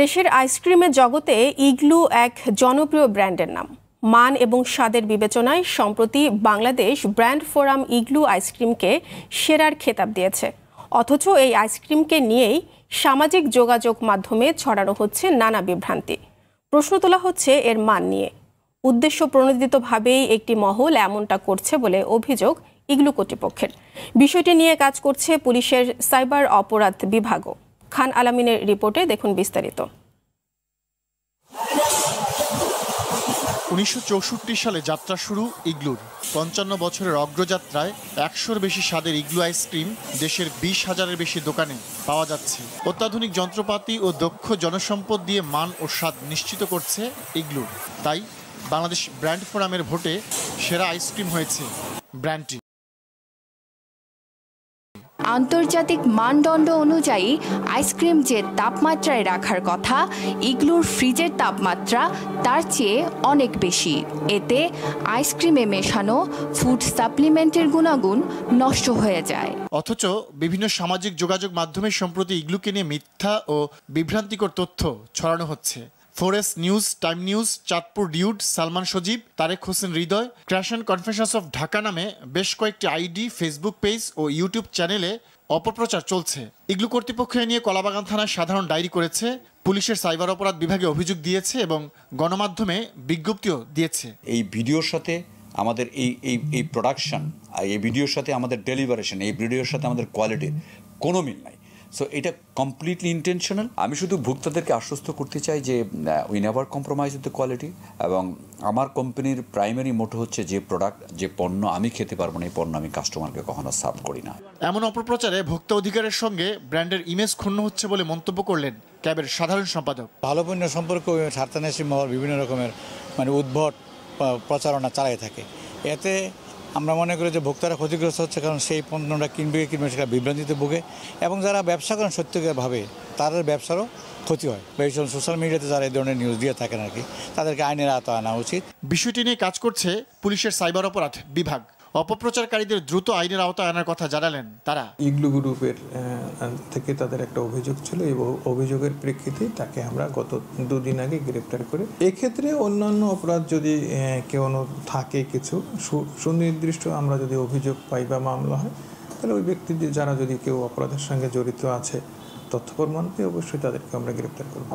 দেশের আইসক্রিমের জগতে ইগলু এক জনপ্রিয় ব্র্যান্ডের নাম মান এবং স্বাদের বিবেচনায় সম্প্রতি বাংলাদেশ ব্র্যান্ড ফোরাম ইগলু আইসক্রিমকে সেরার খেতাব দিয়েছে অথচ এই আইসক্রিমকে নিয়েই সামাজিক যোগাযোগ মাধ্যমে ছড়ানো হচ্ছে নানা বিভ্রান্তি প্রশ্ন তোলা হচ্ছে এর মান নিয়ে উদ্দেশ্য প্রণোদিতভাবেই একটি মহল এমনটা করছে বলে অভিযোগ ইগলু কর্তৃপক্ষের বিষয়টি নিয়ে কাজ করছে পুলিশের সাইবার অপরাধ বিভাগও খান আলামিনের রিপোর্টে দেখুন বিস্তারিত উনিশশো সালে যাত্রা শুরু ইগলুর পঞ্চান্ন বছরের অগ্রযাত্রায় একশোর বেশি স্বাদের ইগলু আইসক্রিম দেশের বিশ হাজারের বেশি দোকানে পাওয়া যাচ্ছে অত্যাধুনিক যন্ত্রপাতি ও দক্ষ জনসম্পদ দিয়ে মান ও স্বাদ নিশ্চিত করছে ইগলুর তাই বাংলাদেশ ব্র্যান্ড ফোরামের ভোটে সেরা আইসক্রিম হয়েছে ব্র্যান্ডটি আন্তর্জাতিক মানদণ্ড অনুযায়ী আইসক্রিম যে তাপমাত্রায় রাখার কথা ইগলুর ফ্রিজের তাপমাত্রা তার চেয়ে অনেক বেশি এতে আইসক্রিমে মেশানো ফুড সাপ্লিমেন্টের গুণাগুণ নষ্ট হয়ে যায় অথচ বিভিন্ন সামাজিক যোগাযোগ মাধ্যমে সম্প্রতি ইগলুকে নিয়ে মিথ্যা ও বিভ্রান্তিকর তথ্য ছড়ানো হচ্ছে forest news time news Chandpur dude Salman Sajib Tarek Hossain Hridoy crush and confessions of Dhaka নামে বেশ কয়েকটি আইডি ফেসবুক পেজ ও ইউটিউব চ্যানেলে অপপ্রচার চলছে ইগলু কর্তৃপক্ষ নিয়ে কলাবাগান থানায় সাধারণ ডায়েরি করেছে পুলিশের সাইবার অপরাধ বিভাগে অভিযোগ দিয়েছে এবং গণমাধ্যমে বিজ্ঞপ্তিও দিয়েছে এই ভিডিওর সাথে আমাদের এই এই এই আর এই ভিডিওর সাথে আমাদের ডেলিভারেশন এই ভিডিওর সাথে আমাদের কোয়ালিটির কোনো মিল নাই সো এটা কমপ্লিটলি ইন্টেনশনাল আমি শুধু ভোক্তাদেরকে আশ্বস্ত করতে চাই যে we never compromise with the quality এবং আমার কোম্পানির প্রাইমারি মোটো হচ্ছে যে প্রোডাক্ট যে পণ্য আমি খেতে পারবো না এই পণ্য আমি কাস্টমারকে কখনো সার্ভ করি না এমন অপপ্রচারে ভোক্তা অধিকারের সঙ্গে ব্র্যান্ডের ইমেজ ক্ষুণ্ণ হচ্ছে বলে মন্তব্য করলেন ক্যাবের সাধারণ সম্পাদক ভালো পণ্য সম্পর্ক সার্তানেশি মহল বিভিন্ন রকমের মানে উদ্ভট প্রচারণা চালিয়ে থাকে এতে আমরা মনে করি যে ভোক্তারা ক্ষতিগ্রস্ত হচ্ছে কারণ সেই পণ্যটা কিনবে কিনবে সেটা বিভ্রান্তিতে ভোগে এবং যারা ব্যবসা করেন সত্যিকারভাবে তাদের ব্যবসারও ক্ষতি হয় বা এইসব সোশ্যাল মিডিয়াতে যারা এই ধরনের নিউজ দিয়ে থাকেন আর কি তাদেরকে আইনের আওতা আনা উচিত বিষয়টি নিয়ে কাজ করছে পুলিশের সাইবার অপরাধ বিভাগ অপপ্রচারকারীদের দ্রুত আইনের আওতায় আনার কথা জানালেন তারা ইগলু গ্রুপের থেকে তাদের একটা অভিযোগ ছিল এবং অভিযোগের প্রেক্ষিতে তাকে আমরা গত দুদিন আগে গ্রেপ্তার করে এক্ষেত্রে অন্যান্য অপরাধ যদি কেউ থাকে কিছু সুনির্দিষ্ট আমরা যদি অভিযোগ পাই বা মামলা হয় তাহলে ওই ব্যক্তি যারা যদি কেউ অপরাধের সঙ্গে জড়িত আছে তথ্য প্রমাণ অবশ্যই তাদেরকে আমরা গ্রেপ্তার করব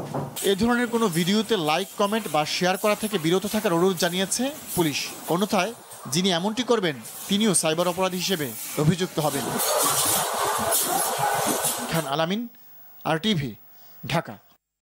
এ ধরনের কোনো ভিডিওতে লাইক কমেন্ট বা শেয়ার করা থেকে বিরত থাকার অনুরোধ জানিয়েছে পুলিশ অন্যথায় যিনি এমনটি করবেন তিনিও সাইবার অপরাধী হিসেবে অভিযুক্ত হবেন খান আলামিন আর টিভি ঢাকা